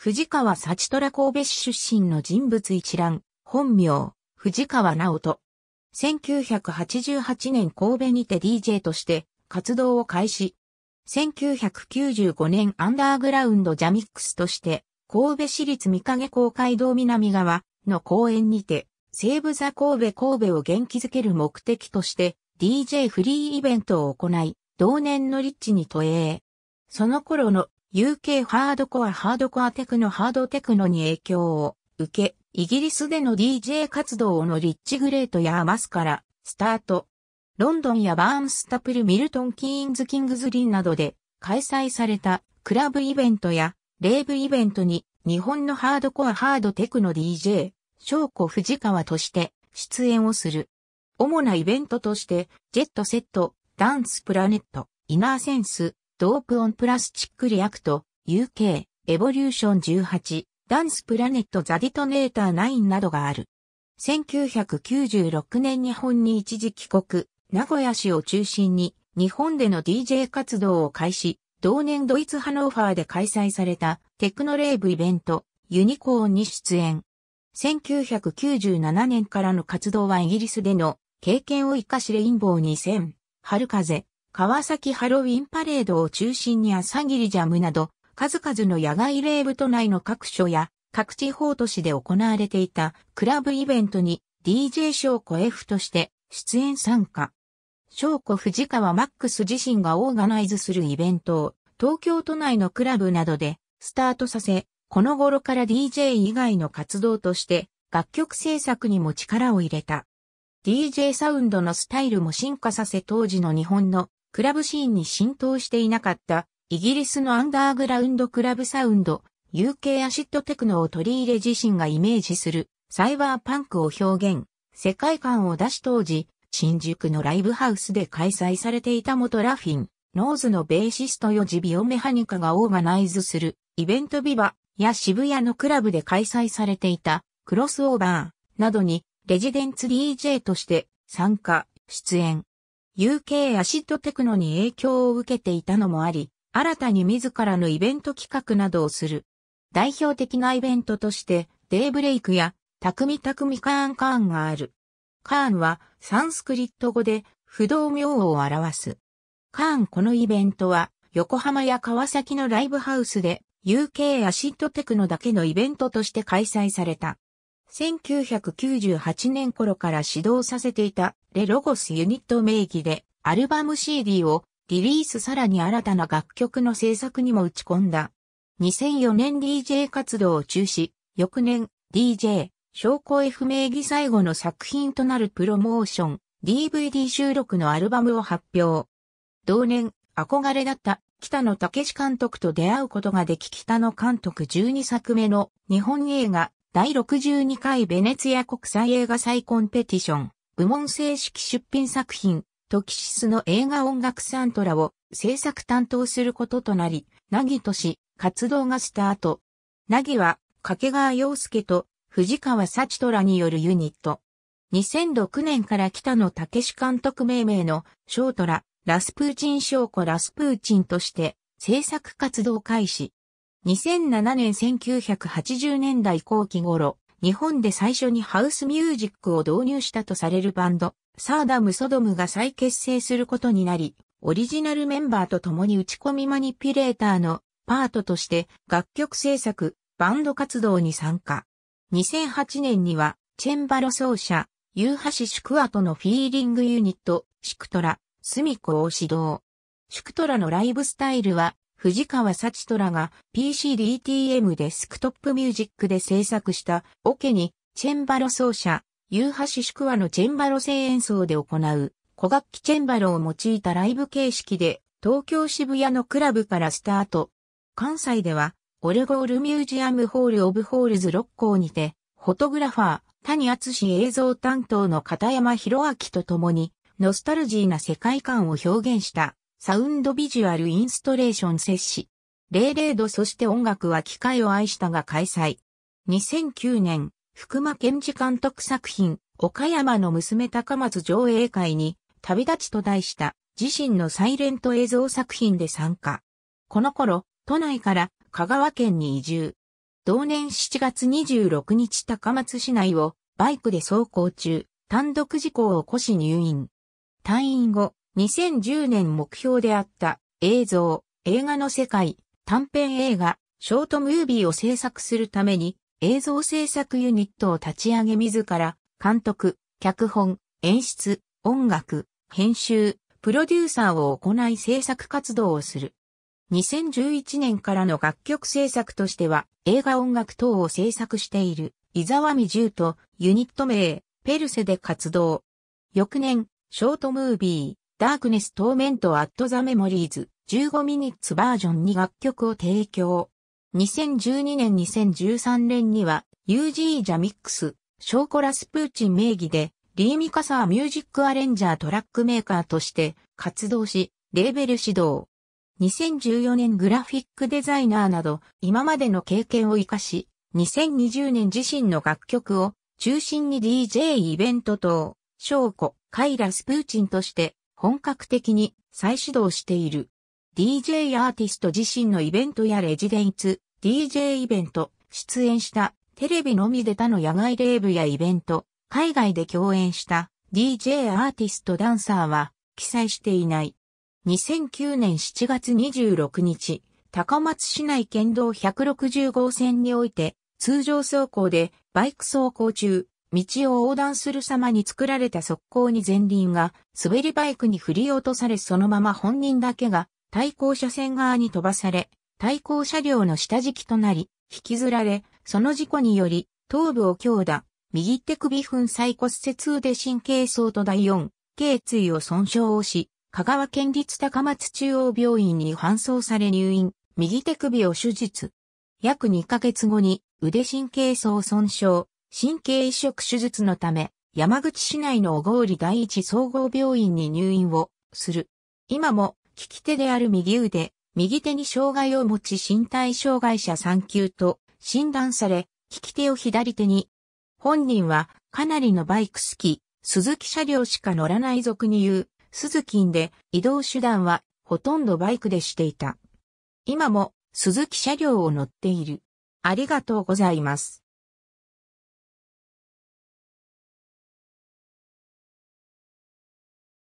藤川幸虎神戸市出身の人物一覧、本名、藤川直人。1988年神戸にて DJ として活動を開始。1995年アンダーグラウンドジャミックスとして、神戸市立三影公会堂南側の公園にて、西武座ザ神戸神戸を元気づける目的として、DJ フリーイベントを行い、同年の立地に都営。その頃の UK ハードコアハードコアテクノハードテクノに影響を受け、イギリスでの DJ 活動のリッチグレートやマスからスタート。ロンドンやバーンスタプルミルトンキーンズキングズリンなどで開催されたクラブイベントやレーブイベントに日本のハードコアハードテクノ DJ、翔子藤川として出演をする。主なイベントとして、ジェットセット、ダンスプラネット、イナーセンス、ドープオンプラスチックリアクト、UK、エボリューション18、ダンスプラネットザディトネーター9などがある。1996年日本に一時帰国、名古屋市を中心に日本での DJ 活動を開始、同年ドイツハノーファーで開催されたテクノレーブイベント、ユニコーンに出演。1997年からの活動はイギリスでの経験を生かしレインボー2000、春風、川崎ハロウィンパレードを中心に朝霧ジャムなど、数々の野外レーブ都内の各所や各地方都市で行われていたクラブイベントに DJ 翔子 F として出演参加。翔子藤川マックス自身がオーガナイズするイベントを東京都内のクラブなどでスタートさせ、この頃から DJ 以外の活動として楽曲制作にも力を入れた。DJ サウンドのスタイルも進化させ当時の日本のクラブシーンに浸透していなかったイギリスのアンダーグラウンドクラブサウンド UK アシッドテクノを取り入れ自身がイメージするサイバーパンクを表現、世界観を出し当時、新宿のライブハウスで開催されていた元ラフィン、ノーズのベーシストよジビオメハニカがオーガナイズするイベントビバや渋谷のクラブで開催されていたクロスオーバーなどにレジデンツ DJ として参加、出演、UK アシッドテクノに影響を受けていたのもあり、新たに自らのイベント企画などをする。代表的なイベントとして、デイブレイクや、匠匠カーンカーンがある。カーンは、サンスクリット語で、不動明王を表す。カーンこのイベントは、横浜や川崎のライブハウスで、UK アシッドテクノだけのイベントとして開催された。1998年頃から指導させていたレロゴスユニット名義でアルバム CD をリリースさらに新たな楽曲の制作にも打ち込んだ。2004年 DJ 活動を中止、翌年 DJ、証拠 F 名義最後の作品となるプロモーション、DVD 収録のアルバムを発表。同年、憧れだった北野武監督と出会うことができ北野監督12作目の日本映画第62回ベネツィア国際映画祭コンペティション部門正式出品作品、トキシスの映画音楽サントラを制作担当することとなり、なぎとし、活動がスタート。なぎは、掛川洋介と藤川幸虎によるユニット。2006年から北野武監督命名のショートラ、ラスプーチン証拠ラスプーチンとして制作活動開始。2007年1980年代後期頃、日本で最初にハウスミュージックを導入したとされるバンド、サーダム・ソドムが再結成することになり、オリジナルメンバーと共に打ち込みマニピュレーターのパートとして楽曲制作、バンド活動に参加。2008年には、チェンバロ奏者、ユーハシ・シュクアとのフィーリングユニット、シクトラ、スミコを指導。シクトラのライブスタイルは、藤川幸虎が PCDTM デスクトップミュージックで制作したオケにチェンバロ奏者、夕橋宿和のチェンバロ声演奏で行う古楽器チェンバロを用いたライブ形式で東京渋谷のクラブからスタート。関西ではオルゴールミュージアムホールオブホールズ六甲にてフォトグラファー、谷厚氏映像担当の片山博明と共に、ノスタルジーな世界観を表現したサウンドビジュアルインストレーション摂氏。00度そして音楽は機械を愛したが開催。2009年、福間健治監督作品、岡山の娘高松上映会に、旅立ちと題した自身のサイレント映像作品で参加。この頃、都内から香川県に移住。同年7月26日高松市内をバイクで走行中、単独事故を起こし入院。退院後、2010年目標であった映像、映画の世界、短編映画、ショートムービーを制作するために映像制作ユニットを立ち上げ自ら監督、脚本、演出、音楽、編集、プロデューサーを行い制作活動をする。2011年からの楽曲制作としては映画音楽等を制作している伊沢美獣とユニット名ペルセで活動。翌年、ショートムービー、ダークネストーメントアットザメモリーズ15ミニッツバージョンに楽曲を提供。2012年2013年には UG ジャミックス、ショーコラスプーチン名義でリーミカサーミュージックアレンジャートラックメーカーとして活動し、レーベル指導。2014年グラフィックデザイナーなど今までの経験を活かし、2020年自身の楽曲を中心に DJ イベント等、ショーコ、カイラ・スプーチンとして本格的に再始動している。DJ アーティスト自身のイベントやレジデンツ、DJ イベント、出演したテレビのみで他の野外レーブやイベント、海外で共演した DJ アーティストダンサーは記載していない。2009年7月26日、高松市内県道160号線において、通常走行でバイク走行中、道を横断する様に作られた側溝に前輪が滑りバイクに振り落とされそのまま本人だけが対向車線側に飛ばされ、対向車両の下敷きとなり、引きずられ、その事故により、頭部を強打、右手首粉砕骨折で神経層と第4、頸椎を損傷をし、香川県立高松中央病院に搬送され入院、右手首を手術。約2ヶ月後に腕神経層損傷、神経移植手術のため、山口市内の小郡第一総合病院に入院をする。今も、利き手である右腕、右手に障害を持ち身体障害者3級と診断され、利き手を左手に。本人は、かなりのバイク好き、鈴木車両しか乗らない族に言う、鈴木で移動手段はほとんどバイクでしていた。今も鈴木車両を乗っている。ありがとうございます。